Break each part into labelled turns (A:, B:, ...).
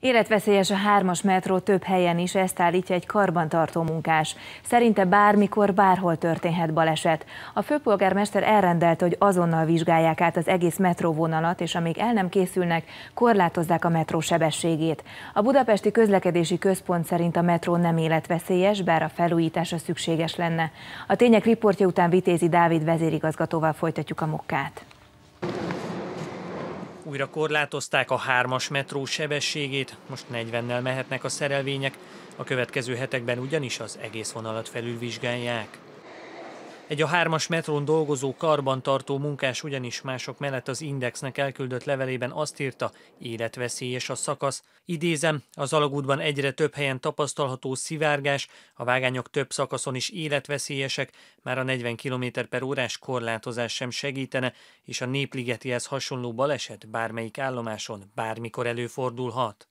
A: Életveszélyes a hármas metró több helyen is, ezt állítja egy karbantartó munkás. Szerinte bármikor, bárhol történhet baleset. A főpolgármester elrendelte, hogy azonnal vizsgálják át az egész metróvonalat, és amíg el nem készülnek, korlátozzák a metró sebességét. A Budapesti Közlekedési Központ szerint a metró nem életveszélyes, bár a felújítása szükséges lenne. A tények riportja után Vitézi Dávid vezérigazgatóval folytatjuk a munkát. Újra korlátozták a hármas metró sebességét, most 40-nel mehetnek a szerelvények, a következő hetekben ugyanis az egész vonalat felülvizsgálják. Egy a hármas metron dolgozó karbantartó munkás ugyanis mások mellett az Indexnek elküldött levelében azt írta, életveszélyes a szakasz. Idézem, az alagútban egyre több helyen tapasztalható szivárgás, a vágányok több szakaszon is életveszélyesek, már a 40 km per órás korlátozás sem segítene, és a népligetihez hasonló baleset bármelyik állomáson bármikor előfordulhat.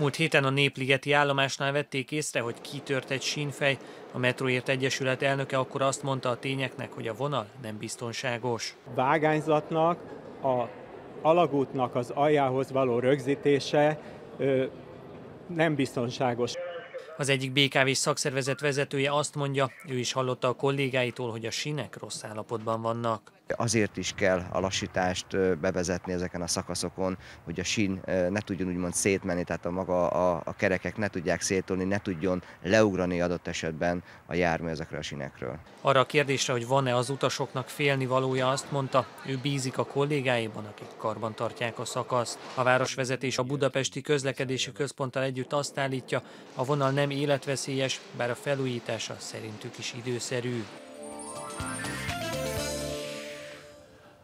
A: Múlt héten a Népligeti állomásnál vették észre, hogy kitört egy sínfej. A Metroért Egyesület elnöke akkor azt mondta a tényeknek, hogy a vonal nem biztonságos. Vágányzatnak a alagútnak az aljához való rögzítése ö, nem biztonságos. Az egyik BKV szakszervezet vezetője azt mondja, ő is hallotta a kollégáitól, hogy a sinek rossz állapotban vannak. Azért is kell a lassítást bevezetni ezeken a szakaszokon, hogy a sin ne tudjon úgymond szétmenni, tehát a maga a, a kerekek ne tudják szétolni, ne tudjon leugrani adott esetben a jármű ezekre a sinekről. Arra a kérdésre, hogy van-e az utasoknak félni valója, azt mondta, ő bízik a kollégáiban, akik karban tartják a szakaszt. A városvezetés a Budapesti Közlekedési Központtal együtt azt állítja, a vonal nem nem életveszélyes, bár a felújítása szerintük is időszerű.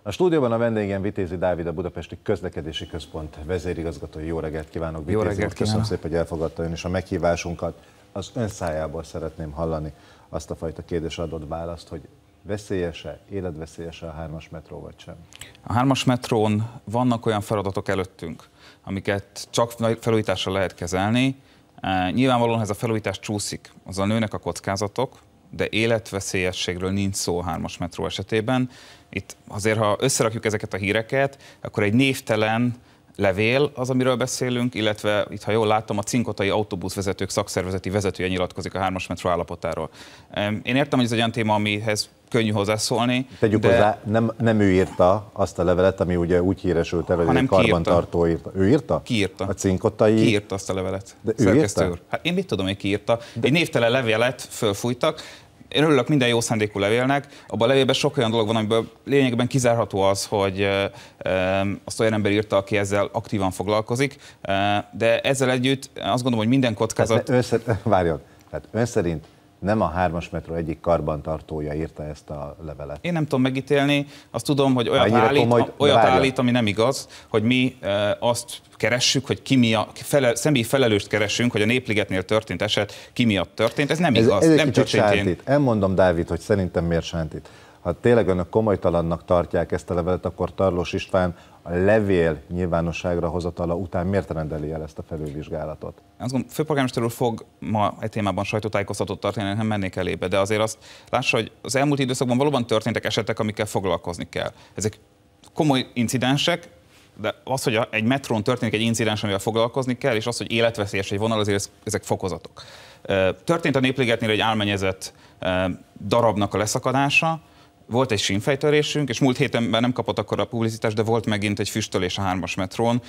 B: A stúdióban a vendégem Vitézi Dávid, a Budapesti Közlekedési Központ vezérigazgatója. Jó reggelt kívánok, Vitézi Jó reggelt, Köszönöm szépen, hogy elfogadta ön is a meghívásunkat. Az ön szájából szeretném hallani azt a fajta kérdés adott választ, hogy veszélyese, életveszélyese a hármas metró vagy sem?
C: A hármas metrón vannak olyan feladatok előttünk, amiket csak felújításra lehet kezelni, Nyilvánvalóan, ha ez a felújítás csúszik, az a nőnek a kockázatok, de életveszélyességről nincs szó a hármas metró esetében. Itt azért, ha összerakjuk ezeket a híreket, akkor egy névtelen, levél az, amiről beszélünk, illetve itt, ha jól látom, a cinkotai autóbuszvezetők szakszervezeti vezetője nyilatkozik a hármas metró állapotáról. Én értem, hogy ez egy olyan téma, amihez könnyű hozzászólni. Tegyük de... hozzá,
B: nem, nem ő írta azt a levelet, ami ugye úgy híresült el, hogy egy karbantartó ki írta. Ő írta? írta? A cinkotai... írta azt a levelet. De ő írta? Úr.
C: Hát én mit tudom, hogy írta. De... Egy névtelen levelet fölfújtak, én örülök minden jó szándékú levélnek, abban a levélben sok olyan dolog van, amiből lényegben kizárható az, hogy azt olyan ember írta, aki ezzel aktívan foglalkozik, de ezzel együtt azt gondolom, hogy minden hát, kockázat...
B: Tehát, ön, várjon, tehát ön szerint nem a hármas metró egyik karbantartója írta ezt a levelet. Én
C: nem tudom megítélni, azt tudom, hogy olyat, Annyira állít, komoly, olyat állít, ami nem igaz, hogy mi e, azt keressük, hogy ki mi a fele, személyi felelőst keresünk, hogy a Népligetnél történt eset ki miatt történt. Ez nem ez, igaz, ez nem történt. Sántít.
B: Elmondom, Dávid, hogy szerintem miért sántít. Ha tényleg önök komolytalannak tartják ezt a levelet, akkor Tarlós István a levél nyilvánosságra hozatala után miért rendeli el ezt a felülvizsgálatot?
C: Azt gondolom, főpolgármester úr fog ma egy témában sajtótájékoztatót tartani, nem mennék elébe, de azért azt lássa, hogy az elmúlt időszakban valóban történtek esetek, amikkel foglalkozni kell. Ezek komoly incidensek, de az, hogy egy metrón történik egy incidens, amivel foglalkozni kell, és az, hogy életveszélyes egy vonal, azért ezek fokozatok. Történt a Népligetnél egy álmenyezett darabnak a leszakadása, volt egy sínfejtörésünk, és múlt héten már nem kapott akkor a publicitást, de volt megint egy füstölés a hármas metrón.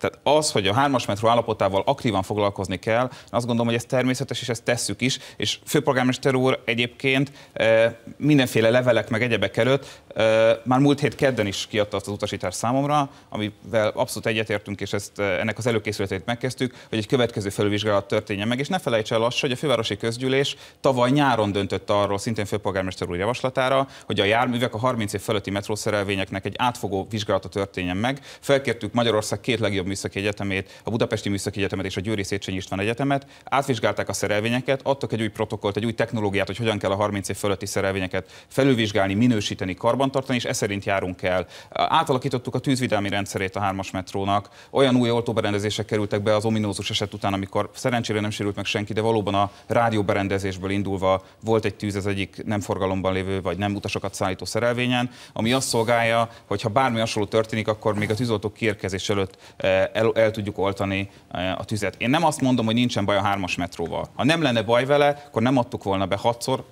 C: Tehát az, hogy a hármas metró állapotával aktívan foglalkozni kell, azt gondolom, hogy ez természetes, és ezt tesszük is, és főpolgármester úr egyébként eh, mindenféle levelek meg egyebek előtt eh, már múlt hét kedden is kiadta azt az utasítást számomra, amivel abszolút egyetértünk, és ezt eh, ennek az előkészületét megkezdtük, hogy egy következő felülvizsgálat történjen meg, és ne felejts el azt, hogy a fővárosi közgyűlés tavaly nyáron döntött arról, szintén főpolgármester úr javaslatára, hogy a járművek a 30 év fölötti metrószerelvényeknek egy átfogó vizsgálata történjen meg. Felkértük Magyarország két legjobb Műszaki Egyetemét, a Budapesti Műszaki Egyetemet és a Győri Széchenyi István Egyetemet, átvizsgálták a szerelvényeket, adtak egy új protokollt, egy új technológiát, hogy hogyan kell a 30 év fölötti szerelvényeket felülvizsgálni, minősíteni, karbantartani, és e szerint járunk el. Átalakítottuk a tűzvédelmi rendszerét a hármas metrónak, olyan új oltóberendezések kerültek be az ominózus eset után, amikor szerencsére nem sérült meg senki, de valóban a rádióberendezésből indulva volt egy tűz az egyik nem forgalomban lévő vagy nem utasokat szállító szerelvényen, ami azt szolgálja, hogy ha bármi hasonló történik, akkor még a tűzoltók kérkezés előtt eh, el, el tudjuk oltani eh, a tüzet. Én nem azt mondom, hogy nincsen baj a hármas metróval. Ha nem lenne baj vele, akkor nem adtuk volna be hatszor,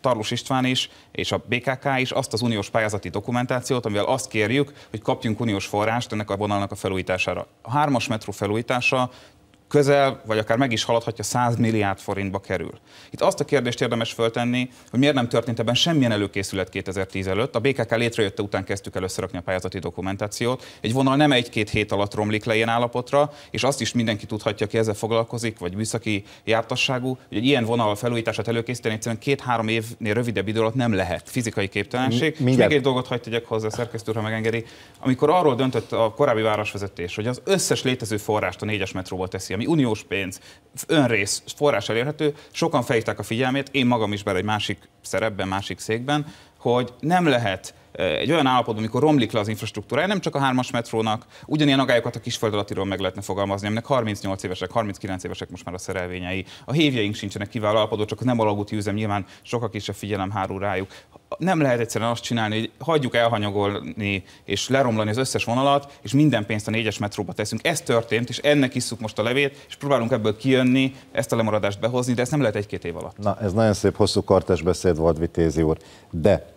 C: Tarlós István is, és a BKK is azt az uniós pályázati dokumentációt, amivel azt kérjük, hogy kapjunk uniós forrást ennek a vonalnak a felújítására. A hármas metró felújítása közel, vagy akár meg is haladhatja 100 milliárd forintba kerül. Itt azt a kérdést érdemes föltenni, hogy miért nem történt ebben semmilyen előkészület 2010 előtt. A BKK létrejötte után kezdtük el összerakni a pályázati dokumentációt. Egy vonal nem egy-két hét alatt romlik le ilyen állapotra, és azt is mindenki tudhatja, aki ezzel foglalkozik, vagy műszaki jártasságú, hogy egy ilyen vonal felújítását előkészíteni egyszerűen két-három évnél rövidebb idő alatt nem lehet. Fizikai képtelenség. Mindjárt. És még egy dolgot hagyd tegyek hozzá, szerkesztő ha megengedi. Amikor arról döntött a korábbi városvezetés, hogy az összes létező forrást a négyes metróba teszi ami uniós pénz, önrész, forrás elérhető, sokan felhívták a figyelmét, én magam is bár egy másik szerepben, másik székben, hogy nem lehet egy olyan állapotban, amikor romlik le az infrastruktúra, nem csak a hármas metrónak, ugyanilyen agályokat a kisföld alattiról meg lehetne fogalmazni, aminek 38 évesek, 39 évesek most már a szerelvényei. A hévjeink sincsenek kiváló állapotban, csak a nem alagúti üzem nyilván sokkal kisebb figyelem hárul rájuk. Nem lehet egyszerűen azt csinálni, hogy hagyjuk elhanyagolni és leromlani az összes vonalat, és minden pénzt a négyes metróba teszünk. Ez történt, és ennek isszuk most a levét, és próbálunk ebből kijönni, ezt a lemaradást behozni, de ezt nem lehet egy-két év alatt.
B: Na, ez nagyon szép hosszú kartes beszéd volt, Vitézi úr. De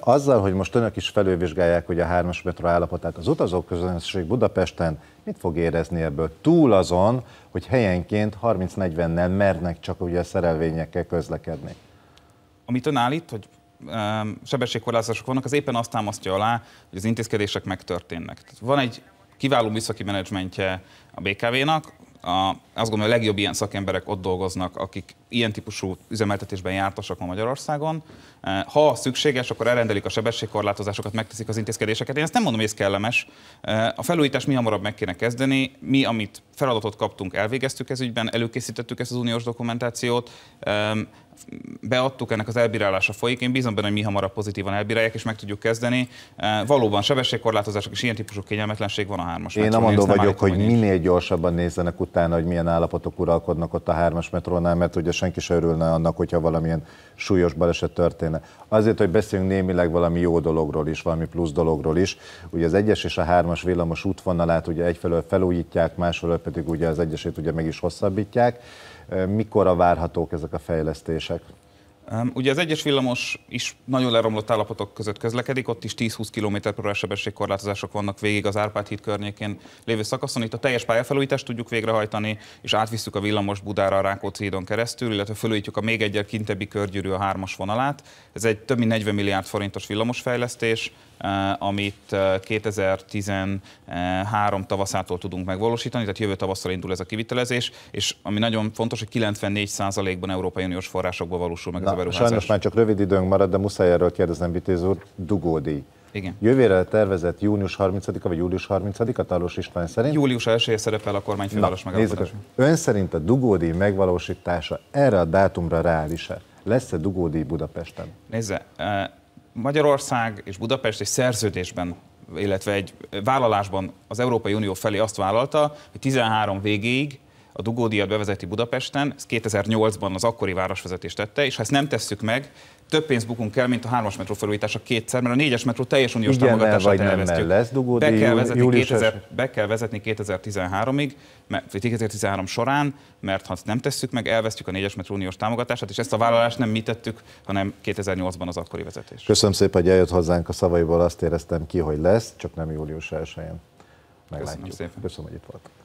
B: azzal, hogy most önök is felővizsgálják hogy a hármas metró állapotát, az utazók közönség Budapesten mit fog érezni ebből? Túl azon, hogy helyenként 30-40-nel mernek csak ugye a szerelvényekkel közlekedni.
C: Amit ön állít, hogy sebességkorlátozások vannak, az éppen azt támasztja alá, hogy az intézkedések megtörténnek. van egy kiváló műszaki menedzsmentje a BKV-nak, a azt gondolom, a legjobb ilyen szakemberek ott dolgoznak, akik ilyen típusú üzemeltetésben jártasak ma Magyarországon. Eh, ha szükséges, akkor elrendelik a sebességkorlátozásokat, megteszik az intézkedéseket. Én ezt nem mondom, hogy ez kellemes. Eh, a felújítás mi hamarabb meg kéne kezdeni. Mi, amit feladatot kaptunk, elvégeztük ez ügyben, előkészítettük ezt az uniós dokumentációt, beadtuk, ennek az elbírálása folyik. Én bízom benne, hogy mi hamarabb pozitívan elbírálják, és meg tudjuk kezdeni. Eh, valóban sebességkorlátozások és ilyen típusú kényelmetlenség van a hármas. Én nem mondom vagyok, hogy
B: minél gyorsabban nézzenek utána, hogy milyen milyen állapotok uralkodnak ott a hármas metrónál, mert ugye senki se örülne annak, hogyha valamilyen súlyos baleset történne. Azért, hogy beszéljünk némileg valami jó dologról is, valami plusz dologról is. Ugye az egyes és a hármas villamos útvonalát ugye egyfelől felújítják, másfelől pedig ugye az egyesét ugye meg is hosszabbítják. Mikor a várhatók ezek a fejlesztések?
C: Ugye az egyes villamos is nagyon leromlott állapotok között közlekedik, ott is 10-20 km per órás sebességkorlátozások vannak végig az Árpád híd környékén lévő szakaszon. Itt a teljes pályafelújítást tudjuk végrehajtani, és átvisszük a villamos Budára a Rákóczi hídon keresztül, illetve felújítjuk a még egyel kintebbi körgyűrű a hármas vonalát. Ez egy több mint 40 milliárd forintos villamosfejlesztés, eh, amit 2013 eh, tavaszától tudunk megvalósítani, tehát jövő tavasszal indul ez a kivitelezés, és ami nagyon fontos, hogy 94%-ban Európai Uniós forrásokból valósul meg ez a beruházás. Sajnos már
B: csak rövid időnk marad, de muszáj erről kérdeznem, Vitéz úr, Dugódi. Igen. Jövőre tervezett június 30-a vagy július 30-a Talos István szerint.
C: Július 1 szerepel a kormányfőváros megállapodás.
B: Ön szerint a dugódi megvalósítása erre a dátumra reális-e? Lesz-e dugódi Budapesten?
C: Nézze, e, Magyarország és Budapest egy szerződésben illetve egy vállalásban az Európai Unió felé azt vállalta, hogy 13 végéig a dugódíjat bevezeti Budapesten, ez 2008-ban az akkori városvezetés tette, és ha ezt nem tesszük meg, több pénzt bukunk el, mint a hármas metró felújítása kétszer, mert a négyes metró teljes uniós Igen, támogatását vagy elvesztjük. Nem, lesz dugódíj, be, kell vezetni 2000, be kell vezetni 2013-ig, mert 2013 során, mert ha nem tesszük meg, elvesztjük a négyes metró uniós támogatását, és ezt a vállalást nem mi tettük, hanem 2008-ban az akkori
B: vezetés. Köszönöm szépen, hogy eljött hozzánk a szavaiból, azt éreztem ki, hogy lesz, csak nem július 1-én. Meglátjuk. Köszönöm szépen. Köszönöm, hogy itt volt.